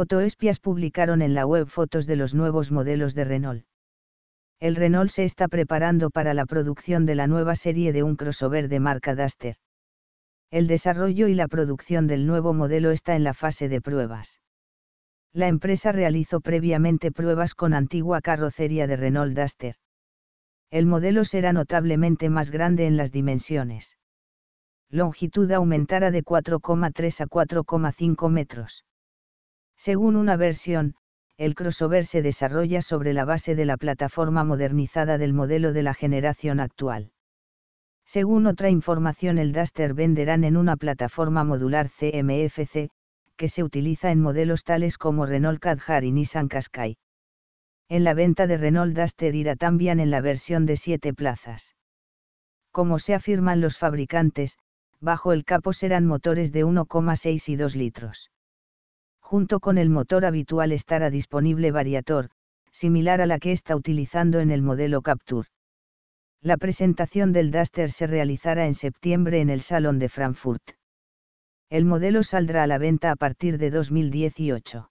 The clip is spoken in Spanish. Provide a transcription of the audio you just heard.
Fotoespias publicaron en la web fotos de los nuevos modelos de Renault. El Renault se está preparando para la producción de la nueva serie de un crossover de marca Duster. El desarrollo y la producción del nuevo modelo está en la fase de pruebas. La empresa realizó previamente pruebas con antigua carrocería de Renault Duster. El modelo será notablemente más grande en las dimensiones longitud aumentará de 4,3 a 4,5 metros. Según una versión, el crossover se desarrolla sobre la base de la plataforma modernizada del modelo de la generación actual. Según otra información, el Duster venderán en una plataforma modular CMFC, que se utiliza en modelos tales como Renault Kadjar y Nissan Qashqai. En la venta de Renault Duster irá también en la versión de 7 plazas. Como se afirman los fabricantes, bajo el capo serán motores de 1,6 y 2 litros junto con el motor habitual estará disponible Variator, similar a la que está utilizando en el modelo Capture. La presentación del Duster se realizará en septiembre en el Salón de Frankfurt. El modelo saldrá a la venta a partir de 2018.